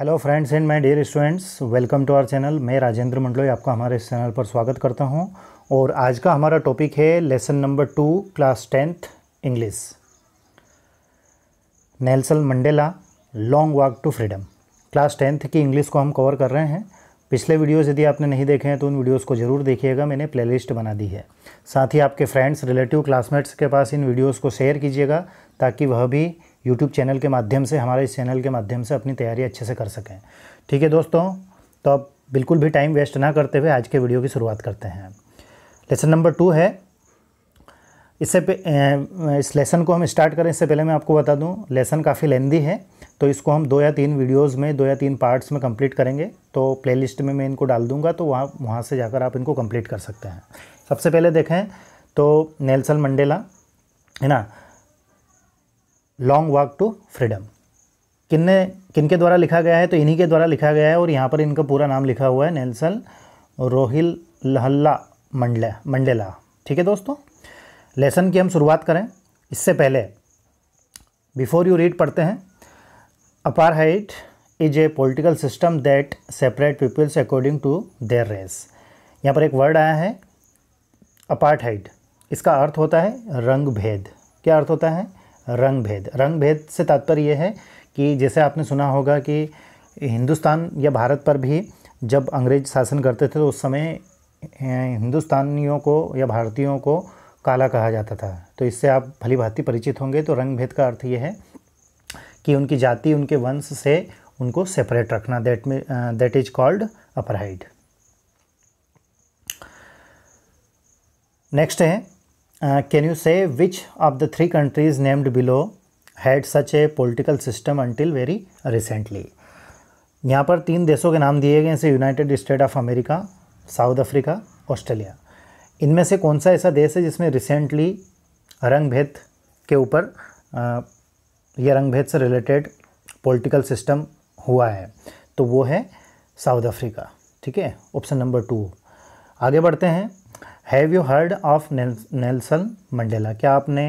Hello friends and my dear students welcome to our channel मैं राजेंद्र मंडलोई आपका हमारे इस चैनल पर स्वागत करता हूं और आज का हमारा टॉपिक है lesson number two class tenth English Nelson Mandela long walk to freedom class tenth की इंग्लिश को हम कवर कर रहे हैं पिछले वीडियोज़ यदि आपने नहीं देखे हैं तो उन वीडियोज़ को ज़रूर देखिएगा मैंने प्ले बना दी है साथ ही आपके फ्रेंड्स रिलेटिव क्लासमेट्स के पास इन वीडियोज़ को शेयर कीजिएगा ताकि वह भी यूट्यूब चैनल के माध्यम से हमारे इस चैनल के माध्यम से अपनी तैयारी अच्छे से कर सकें ठीक है दोस्तों तो अब बिल्कुल भी टाइम वेस्ट ना करते हुए आज के वीडियो की शुरुआत करते हैं लेसन नंबर टू है इससे इस लेसन को हम स्टार्ट करें इससे पहले मैं आपको बता दूं लेसन काफ़ी लेंदी है तो इसको हम दो या तीन वीडियोस में दो या तीन पार्ट्स में कंप्लीट करेंगे तो प्लेलिस्ट में मैं इनको डाल दूंगा तो वहाँ वहाँ से जाकर आप इनको कंप्लीट कर सकते हैं सबसे पहले देखें तो नेल्सन मंडेला है ना लॉन्ग वॉक टू फ्रीडम किन्ने किन के द्वारा लिखा गया है तो इन्हीं के द्वारा लिखा गया है और यहाँ पर इनका पूरा नाम लिखा हुआ है Nelson Rolihlahla Mandla Mandela ठीक है दोस्तों लेसन की हम शुरुआत करें इससे पहले बिफोर यू रीड पढ़ते हैं apartheid is a political system that separate peoples according to their race यहाँ पर एक वर्ड आया है अपार्ट हाइट इसका अर्थ होता है रंग भेद क्या अर्थ होता है रंग भेद रंग भेद से तात्पर्य यह है कि जैसे आपने सुना होगा कि हिंदुस्तान या भारत पर भी जब अंग्रेज शासन करते थे तो उस समय हिंदुस्तानियों को या भारतीयों को काला कहा जाता था तो इससे आप भली भांति परिचित होंगे तो रंग भेद का अर्थ यह है कि उनकी जाति उनके वंश से उनको सेपरेट रखना दैट में that is called apartheid next है can uh, can you say which of the three countries named below had such a political system until very recently? यहाँ पर तीन देशों के नाम दिए गए जैसे United State of America South Africa Australia इनमें से कौन सा ऐसा देश है जिसमें रिसेंटली रंग भेद के ऊपर uh, यह रंग भेद से रिलेटेड पॉलिटिकल सिस्टम हुआ है तो वो है साउथ अफ्रीका ठीक है ऑप्शन नंबर टू आगे बढ़ते हैं have you heard of Nelson Mandela क्या आपने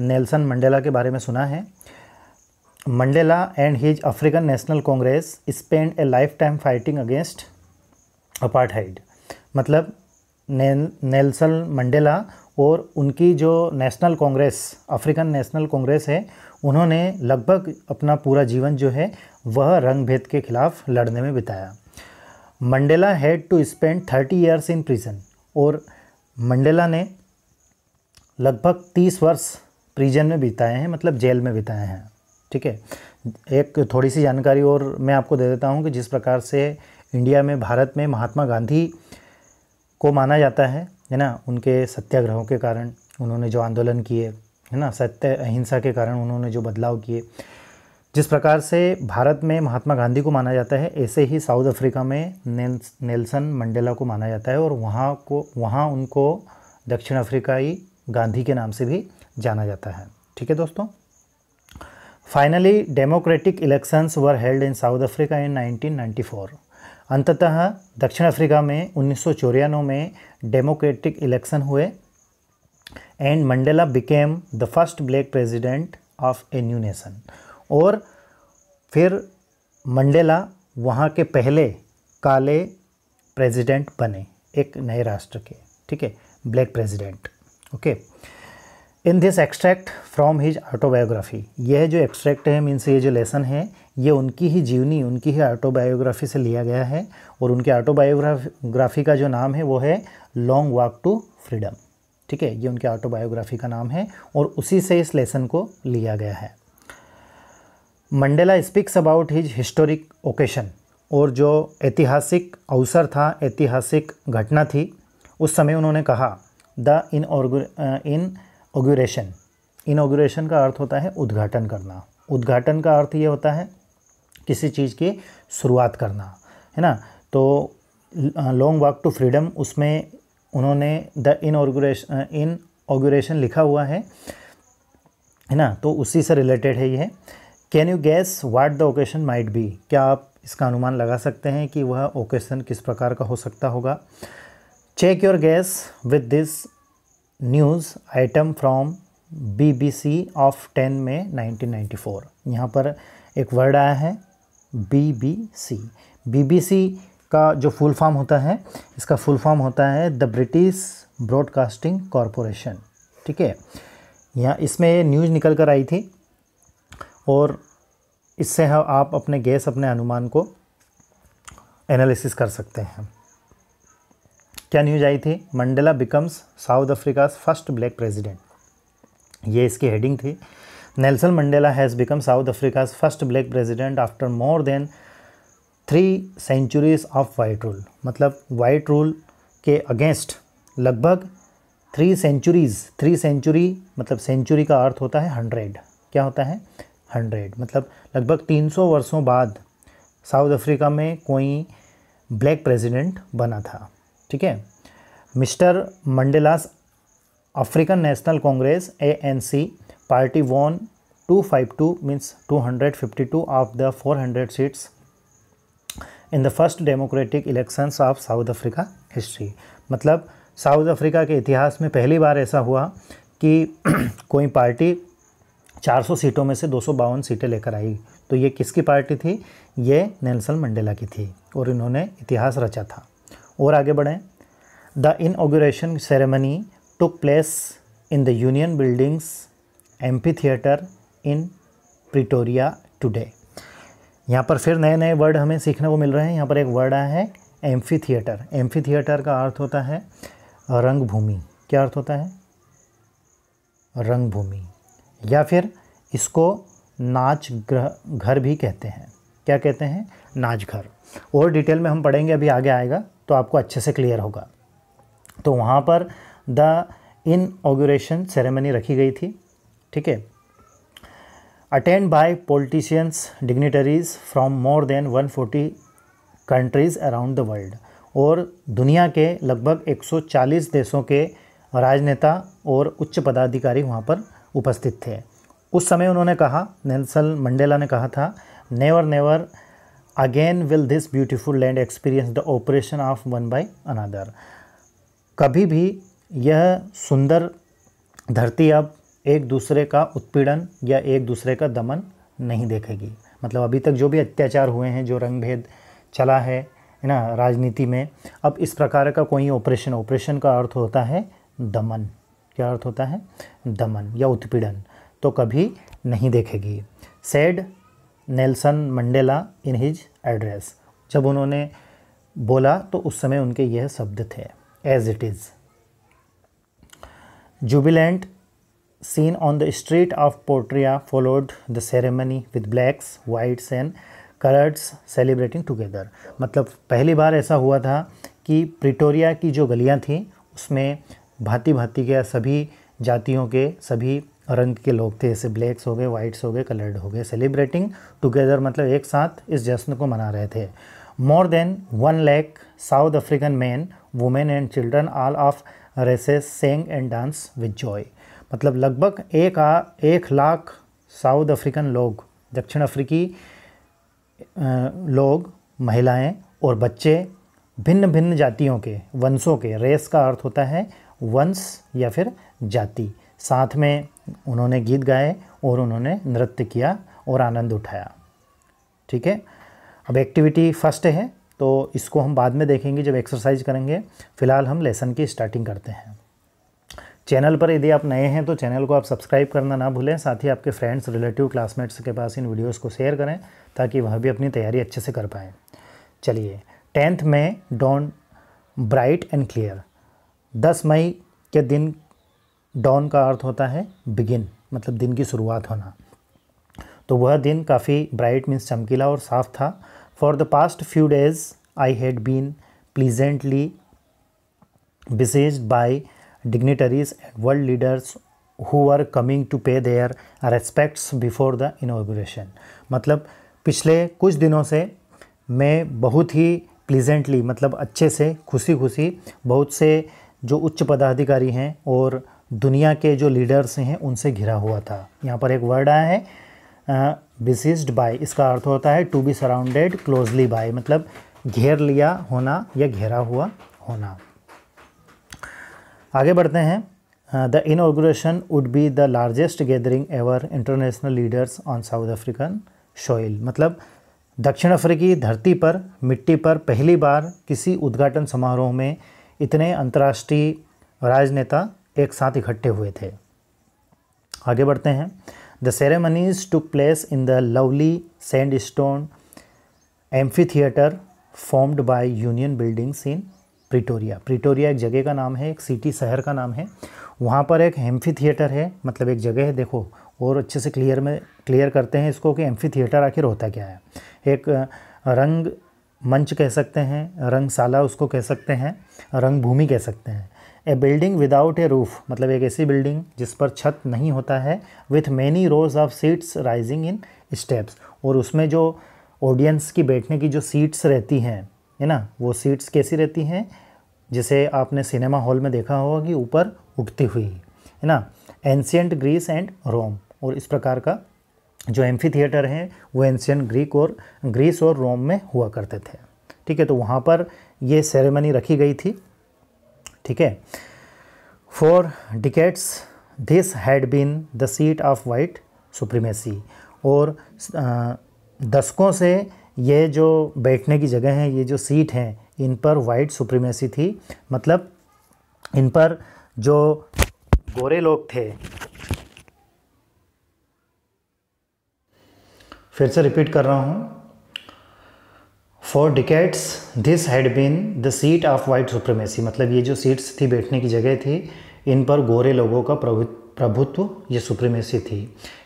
नेल्सन मंडेला के बारे में सुना है Mandela and his African National Congress spend a lifetime fighting against apartheid मतलब नेल्सन मंडेला और उनकी जो National Congress African National Congress है उन्होंने लगभग अपना पूरा जीवन जो है वह रंगभेद के खिलाफ लड़ने में बिताया Mandela had to spend thirty years in prison और मंडेला ने लगभग तीस वर्ष प्रिजन में बिताए हैं मतलब जेल में बिताए हैं ठीक है एक थोड़ी सी जानकारी और मैं आपको दे देता हूँ कि जिस प्रकार से इंडिया में भारत में महात्मा गांधी को माना जाता है है ना उनके सत्याग्रहों के कारण उन्होंने जो आंदोलन किए है ना सत्य अहिंसा के कारण उन्होंने जो बदलाव किए जिस प्रकार से भारत में महात्मा गांधी को माना जाता है ऐसे ही साउथ अफ्रीका में नेल्सन मंडेला को माना जाता है और वहाँ को वहाँ उनको दक्षिण अफ्रीकाई गांधी के नाम से भी जाना जाता है ठीक है दोस्तों finally democratic elections were held in South Africa in 1994 अंततः दक्षिण अफ्रीका में उन्नीस में डेमोक्रेटिक इलेक्शन हुए and Mandela became the first black president of a new nation और फिर मंडेला वहाँ के पहले काले प्रेसिडेंट बने एक नए राष्ट्र के ठीक है black president okay in this extract from his autobiography यह जो एक्सट्रैक्ट है मीन्स ये जो लेसन है ये उनकी ही जीवनी उनकी ही ऑटोबायोग्राफी से लिया गया है और उनके ऑटोबायोग्राफी का जो नाम है वो है लॉन्ग वॉक टू फ्रीडम ठीक है ये उनके ऑटोबायोग्राफी का नाम है और उसी से इस लेसन को लिया गया है Mandela speaks about his historic occasion और जो ऐतिहासिक अवसर था ऐतिहासिक घटना थी उस समय उन्होंने कहा द इन इन ओग्यूरेशन इनोग्रेशन का अर्थ होता है उद्घाटन करना उद्घाटन का अर्थ ये होता है किसी चीज़ की शुरुआत करना है ना तो लॉन्ग वॉक टू फ्रीडम उसमें उन्होंने द इन इन ऑग्रेशन लिखा हुआ है है ना तो उसी से रिलेटेड है यह can you guess what the occasion might be क्या आप इसका अनुमान लगा सकते हैं कि वह ओकेशन किस प्रकार का हो सकता होगा check your guess with this news item from C of ten में फोर यहाँ पर एक वर्ड आया है B B B C B C का जो फुल फॉर्म होता है इसका फुल फॉर्म होता है द ब्रिटिश ब्रॉडकास्टिंग कॉरपोरेशन ठीक है यहाँ इसमें न्यूज़ निकल कर आई थी और इससे हाँ आप अपने गैस अपने अनुमान को एनालिसिस कर सकते हैं क्या न्यूज आई थी Mandela becomes South Africa's first black president ये इसकी हेडिंग थी Nelson Mandela has become South Africa's first black president after more than three centuries of white rule मतलब वाइट रूल के अगेंस्ट लगभग थ्री सेंचुरीज़ थ्री सेंचुरी मतलब century का अर्थ होता है हंड्रेड क्या होता है हंड्रेड मतलब लगभग तीन सौ वर्षों बाद साउथ अफ्रीका में कोई ब्लैक प्रेसिडेंट बना था ठीक है Mr Mandela's African National Congress ANC party won 252 means two hundred fifty two of the four hundred seats in the first democratic elections of South Africa history मतलब South Africa के इतिहास में पहली बार ऐसा हुआ कि कोई पार्टी 400 सीटों में से दो सीटें लेकर आई तो ये किसकी पार्टी थी ये नेल्सन मंडेला की थी और इन्होंने इतिहास रचा था और आगे बढ़ें the inauguration ceremony took place in the Union Buildings amphitheatre in Pretoria today यहाँ पर फिर नए नए वर्ड हमें सीखने को मिल रहे हैं यहाँ पर एक वर्ड आया है एम्फी थिएटर एम्फी थिएटर का अर्थ होता है रंगभूमि क्या अर्थ होता है रंगभूमि या फिर इसको नाच ग्रह घर भी कहते हैं क्या कहते हैं नाच घर और डिटेल में हम पढ़ेंगे अभी आगे आएगा तो आपको अच्छे से क्लियर होगा तो वहाँ पर द इनऑग्रेशन सेरेमनी रखी गई थी ठीक है attend by politicians dignitaries from more than 140 countries around the world और दुनिया के लगभग 140 देशों के राजनेता और उच्च पदाधिकारी वहाँ पर उपस्थित थे उस समय उन्होंने कहा नेल्सन मंडेला ने कहा था never never again will this beautiful land experience the operation of one by another कभी भी यह सुंदर धरती अब एक दूसरे का उत्पीड़न या एक दूसरे का दमन नहीं देखेगी मतलब अभी तक जो भी अत्याचार हुए हैं जो रंग भेद चला है ना राजनीति में अब इस प्रकार का कोई ऑपरेशन ऑपरेशन का अर्थ होता है दमन क्या अर्थ होता है दमन या उत्पीड़न तो कभी नहीं देखेगी said Nelson Mandela in his address जब उन्होंने बोला तो उस समय उनके यह शब्द थे as it is jubilant scene on the street of Portria followed the ceremony with blacks whites and coloureds celebrating together मतलब पहली बार ऐसा हुआ था कि प्रिटोरिया की जो गलियां थीं उसमें भांति भांति के सभी जातियों के सभी रंग के लोग थे जैसे ब्लैक्स हो गए वाइट्स हो गए कलर्ड हो गए सेलिब्रेटिंग टुगेदर मतलब एक साथ इस जश्न को मना रहे थे more than one lakh South African man women and children all of races sang and dance with joy मतलब लगभग एक आ एक लाख साउथ अफ्रीकन लोग दक्षिण अफ्रीकी लोग महिलाएं और बच्चे भिन्न भिन्न जातियों के वंशों के रेस का अर्थ होता है वंश या फिर जाति साथ में उन्होंने गीत गाए और उन्होंने नृत्य किया और आनंद उठाया ठीक है अब एक्टिविटी फर्स्ट है तो इसको हम बाद में देखेंगे जब एक्सरसाइज करेंगे फ़िलहाल हम लेसन की स्टार्टिंग करते हैं चैनल पर यदि आप नए हैं तो चैनल को आप सब्सक्राइब करना ना भूलें साथ ही आपके फ्रेंड्स रिलेटिव क्लासमेट्स के पास इन वीडियोस को शेयर करें ताकि वह भी अपनी तैयारी अच्छे से कर पाएँ चलिए टेंथ में डॉन ब्राइट एंड क्लियर दस मई के दिन डॉन का अर्थ होता है बिगिन मतलब दिन की शुरुआत होना तो वह दिन काफ़ी ब्राइट मीन्स चमकीला और साफ था for the past few days I had been pleasantly besieged by dignitaries and world leaders who are coming to pay their respects before the inauguration मतलब पिछले कुछ दिनों से मैं बहुत ही प्लीजेंटली मतलब अच्छे से खुशी खुशी बहुत से जो उच्च पदाधिकारी हैं और दुनिया के जो लीडर्स हैं उनसे घिरा हुआ था यहाँ पर एक वर्ड आया है बिजिस्ड बाय इसका अर्थ होता है to be surrounded closely by मतलब घेर लिया होना या घेरा हुआ होना आगे बढ़ते हैं the inauguration would be the largest gathering ever international leaders on South African soil मतलब दक्षिण अफ्रीकी धरती पर मिट्टी पर पहली बार किसी उद्घाटन समारोह में इतने अंतर्राष्ट्रीय राजनेता एक साथ इकट्ठे हुए थे आगे बढ़ते हैं the ceremonies took place in the lovely sandstone amphitheatre formed by Union Buildings in Pretoria Pretoria एक जगह का नाम है एक सिटी शहर का नाम है वहाँ पर एक एम्फी थिएटर है मतलब एक जगह है देखो और अच्छे से क्लियर में क्लियर करते हैं इसको कि एम्फी थिएटर आखिर होता क्या है एक रंग मंच कह सकते हैं रंगशाला उसको कह सकते हैं रंगभूमि कह सकते हैं a building without a roof मतलब एक ऐसी बिल्डिंग जिस पर छत नहीं होता है with many rows of seats rising in steps और उसमें जो ऑडियंस की बैठने की जो सीट्स रहती हैं है ना वो सीट्स कैसी रहती हैं जिसे आपने सिनेमा हॉल में देखा होगा कि ऊपर उठती हुई है ना एंशियंट ग्रीस एंड रोम और इस प्रकार का जो एम्फी थिएटर हैं वो एंशियन ग्रीक और ग्रीस और रोम में हुआ करते थे ठीक है तो वहाँ पर ये सेरेमनी रखी गई थी ठीक है for decades this had been the seat of white supremacy और दशकों से ये जो बैठने की जगह हैं ये जो सीट हैं इन पर वाइट सुप्रीमेसी थी मतलब इन पर जो गोरे लोग थे फिर से रिपीट कर रहा हूँ for decades this had been the seat of white supremacy मतलब ये जो सीट्स थी बैठने की जगह थी इन पर गोरे लोगों का प्रभुत्व ये सुप्रीमेसी थी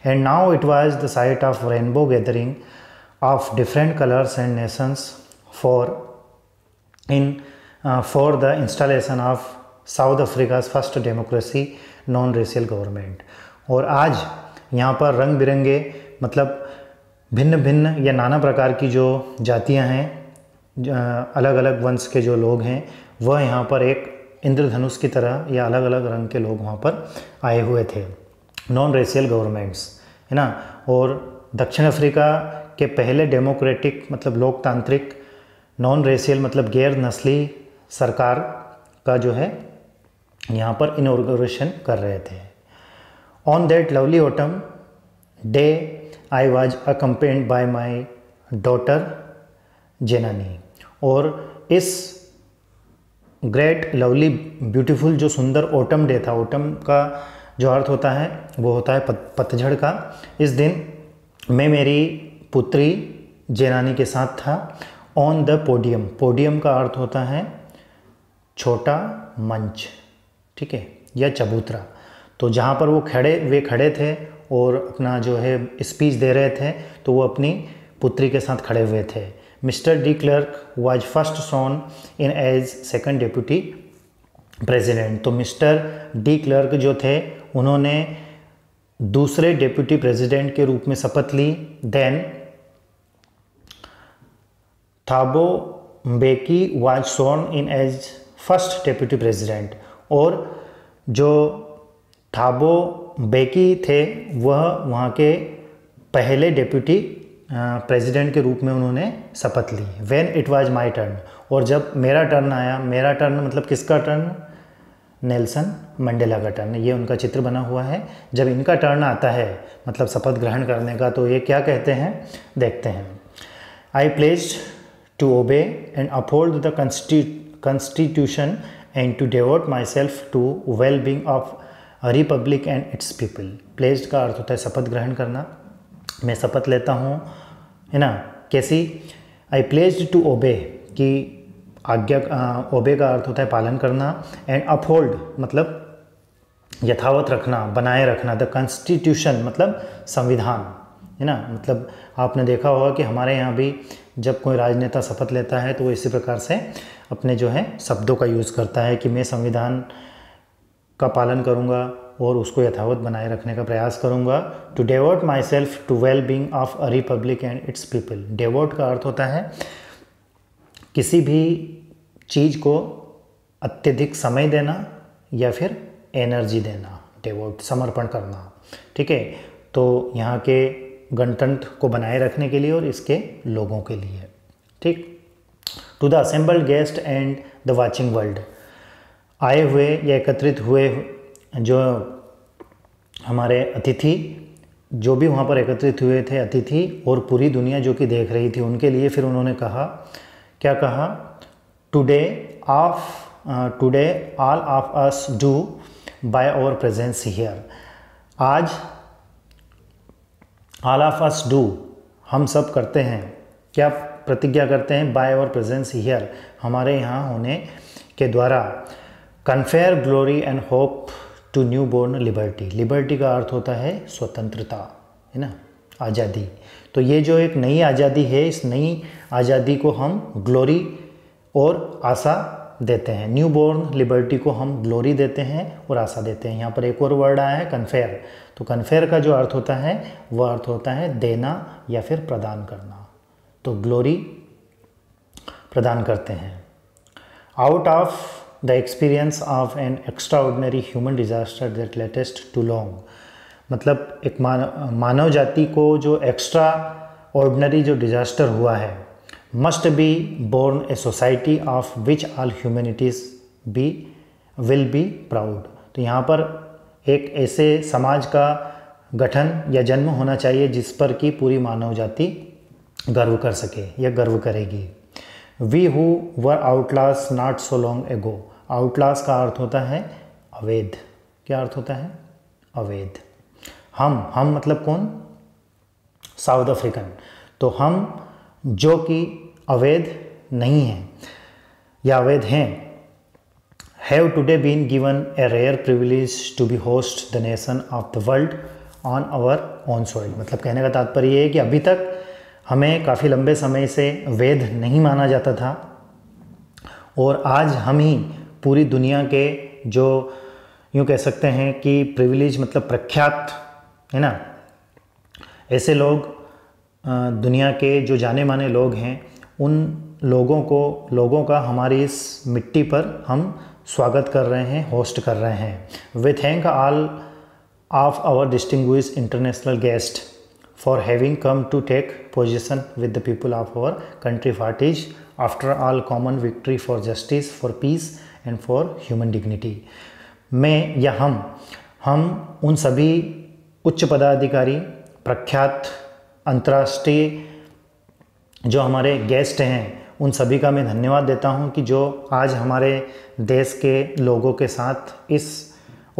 and now it was the site of rainbow gathering of different colours and nations for in for the installation of South Africa's first democracy non racial government और आज यहाँ पर रंग बिरंगे मतलब भिन्न भिन्न या नाना प्रकार की जो जातियां हैं अलग अलग वंश के जो लोग हैं वह यहाँ पर एक इंद्रधनुष की तरह या अलग अलग रंग के लोग वहाँ पर आए हुए थे नॉन रेसियल गवर्नमेंट्स है ना और दक्षिण अफ्रीका के पहले डेमोक्रेटिक मतलब लोकतांत्रिक नॉन रेसियल मतलब गैर नस्ली सरकार का जो है यहाँ पर इनोग्रेशन कर रहे थे on that lovely autumn day I was accompanied by my daughter Zenani और इस ग्रेट लवली ब्यूटीफुल जो सुंदर ओटम डे था ओटम का जो अर्थ होता है वो होता है पतझड़ का इस दिन मैं मेरी पुत्री जेनानी के साथ था ऑन द पोडियम पोडियम का अर्थ होता है छोटा मंच ठीक है या चबूतरा तो जहाँ पर वो खड़े वे खड़े थे और अपना जो है स्पीच दे रहे थे तो वो अपनी पुत्री के साथ खड़े हुए थे mister de Klerk was first sworn in as second deputy president तो मिस्टर डी क्लर्क जो थे उन्होंने दूसरे डिप्यूटी प्रेसिडेंट के रूप में शपथ ली then Thabo Mbeki was sworn in as first deputy president और जो थाबो बेकी थे वह वहाँ के पहले डिप्यूटी प्रेसिडेंट के रूप में उन्होंने शपथ ली when it was my turn और जब मेरा टर्न आया मेरा टर्न मतलब किसका टर्न नेल्सन मंडेला का टर्न ये उनका चित्र बना हुआ है जब इनका टर्न आता है मतलब शपथ ग्रहण करने का तो ये क्या कहते हैं देखते हैं I pledge to obey and uphold the constitution and to devote myself to well being of republic and its people pledged का अर्थ होता है शपथ ग्रहण करना मैं शपथ लेता हूँ है ना कैसी आई प्लेस्ड टू ओबे कि आज्ञा ओबे का अर्थ होता है पालन करना एंड अपहोल्ड मतलब यथावत रखना बनाए रखना द कॉन्स्टिट्यूशन मतलब संविधान है ना मतलब आपने देखा होगा कि हमारे यहाँ भी जब कोई राजनेता शपथ लेता है तो वो इसी प्रकार से अपने जो है शब्दों का यूज़ करता है कि मैं संविधान का पालन करूँगा और उसको यथावत बनाए रखने का प्रयास करूँगा टू डेवर्ट myself to well being of a republic and its people devote का अर्थ होता है किसी भी चीज़ को अत्यधिक समय देना या फिर एनर्जी देना डेवोट समर्पण करना ठीक है तो यहाँ के गणतंत्र को बनाए रखने के लिए और इसके लोगों के लिए ठीक to the assembled guest and the watching world आए हुए या एकत्रित हुए जो हमारे अतिथि जो भी वहाँ पर एकत्रित हुए थे अतिथि और पूरी दुनिया जो कि देख रही थी उनके लिए फिर उन्होंने कहा क्या कहा today of today all of us do by our presence here आज ऑल ऑफ अस डू हम सब करते हैं क्या प्रतिज्ञा करते हैं बाय आवर प्रेजेंस हियर हमारे यहाँ होने के द्वारा confer glory and hope to newborn liberty liberty का अर्थ होता है स्वतंत्रता है ना आज़ादी तो ये जो एक नई आज़ादी है इस नई आज़ादी को हम ग्लोरी और आशा देते हैं न्यू बोर्न लिबर्टी को हम ग्लोरी देते हैं और आशा देते हैं यहाँ पर एक और वर्ड आया है कन्फेयर तो कन्फेयर का जो अर्थ होता है वह अर्थ होता है देना या फिर प्रदान करना तो ग्लोरी प्रदान करते हैं out of the experience of an extraordinary human disaster that lasted too long मतलब एक मानव जाति को जो एक्स्ट्रा ऑर्डनरी जो डिज़ास्टर हुआ है must be born a society of which all humanities be will be proud तो यहाँ पर एक ऐसे समाज का गठन या जन्म होना चाहिए जिस पर कि पूरी मानव जाति गर्व कर सके या गर्व करेगी we who were outlaws not so long ago outlaws का अर्थ होता है अवैध क्या अर्थ होता है अवैध हम हम मतलब कौन साउथ अफ्रीकन तो हम जो कि अवैध नहीं हैं या अवैध हैं have today been given a rare privilege to be host the nation of the world on our on soil मतलब कहने का तात्पर्य यह है कि अभी तक हमें काफ़ी लंबे समय से वैध नहीं माना जाता था और आज हम ही पूरी दुनिया के जो यूँ कह सकते हैं कि प्रिविलेज मतलब प्रख्यात है ना ऐसे लोग दुनिया के जो जाने माने लोग हैं उन लोगों को लोगों का हमारी इस मिट्टी पर हम स्वागत कर रहे हैं होस्ट कर रहे हैं we thank all of our distinguished international guest for having come to take possession with the people of our country forties after all common victory for justice for peace and for human dignity मैं या हम हम उन सभी उच्च पदाधिकारी प्रख्यात अंतर्राष्ट्रीय जो हमारे गेस्ट हैं उन सभी का मैं धन्यवाद देता हूं कि जो आज हमारे देश के लोगों के साथ इस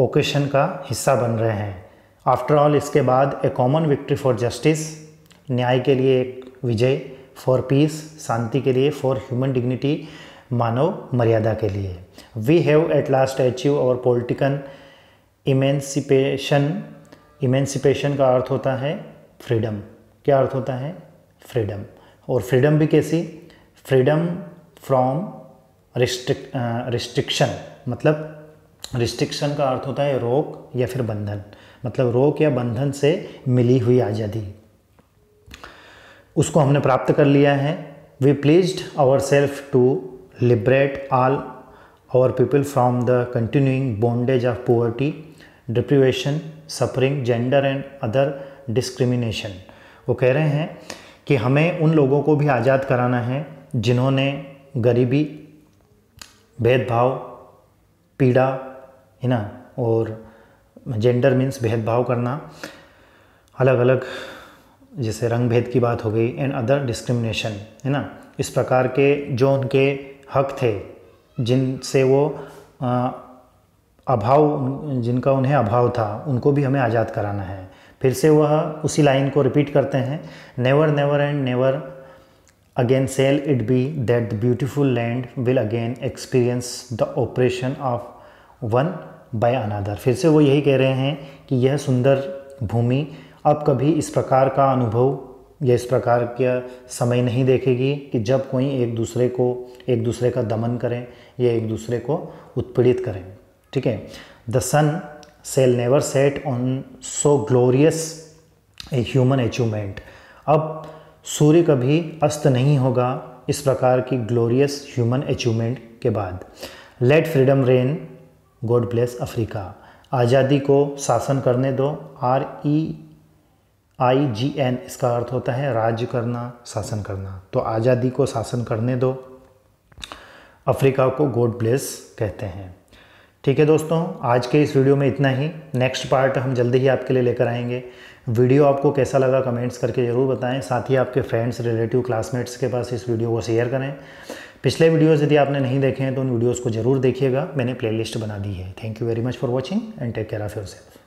ओकेशन का हिस्सा बन रहे हैं आफ्टर ऑल इसके बाद a common victory for justice न्याय के लिए एक विजय फॉर पीस शांति के लिए फॉर ह्यूमन डिग्निटी मानव मर्यादा के लिए we have at last achieve our political emancipation emancipation का अर्थ होता है फ्रीडम क्या अर्थ होता है फ्रीडम और फ्रीडम भी कैसी फ्रीडम फ्रॉम रिस्ट्रिक रिस्ट्रिक्शन मतलब रिस्ट्रिक्शन का अर्थ होता है रोक या फिर बंधन मतलब रोक या बंधन से मिली हुई आज़ादी उसको हमने प्राप्त कर लिया है we pledged ourselves to liberate all our people from the continuing bondage of poverty, deprivation, suffering gender and other discrimination वो कह रहे हैं कि हमें उन लोगों को भी आज़ाद कराना है जिन्होंने गरीबी भेदभाव पीड़ा है ना और जेंडर मीन्स भेदभाव करना अलग अलग जैसे रंग भेद की बात हो गई एंड अदर डिस्क्रिमिनेशन है ना इस प्रकार के जो उनके हक थे जिनसे वो अभाव जिनका उन्हें अभाव था उनको भी हमें आज़ाद कराना है फिर से वह उसी लाइन को रिपीट करते हैं never never and never again shall it be that the beautiful land will again experience the operation of one by another फिर से वो यही कह रहे हैं कि यह सुंदर भूमि अब कभी इस प्रकार का अनुभव या इस प्रकार का समय नहीं देखेगी कि जब कोई एक दूसरे को एक दूसरे का दमन करें ये एक दूसरे को उत्पीड़ित करें ठीक है the sun shall never set on so glorious a human achievement अब सूर्य कभी अस्त नहीं होगा इस प्रकार की ग्लोरियस ह्यूमन अचीवमेंट के बाद let freedom reign God bless Africa आज़ादी को शासन करने दो आर ई आई जी एन इसका अर्थ होता है राज्य करना शासन करना तो आज़ादी को शासन करने दो अफ्रीका को गोड ब्लेस कहते हैं ठीक है दोस्तों आज के इस वीडियो में इतना ही नेक्स्ट पार्ट हम जल्दी ही आपके लिए लेकर आएंगे वीडियो आपको कैसा लगा कमेंट्स करके ज़रूर बताएं साथ ही आपके फ्रेंड्स रिलेटिव क्लासमेट्स के पास इस वीडियो को शेयर करें पिछले वीडियोज़ यदि आपने नहीं देखे हैं तो उन वीडियोज़ को ज़रूर देखिएगा मैंने प्लेलिस्ट बना दी है thank you very much for watching and take care of your self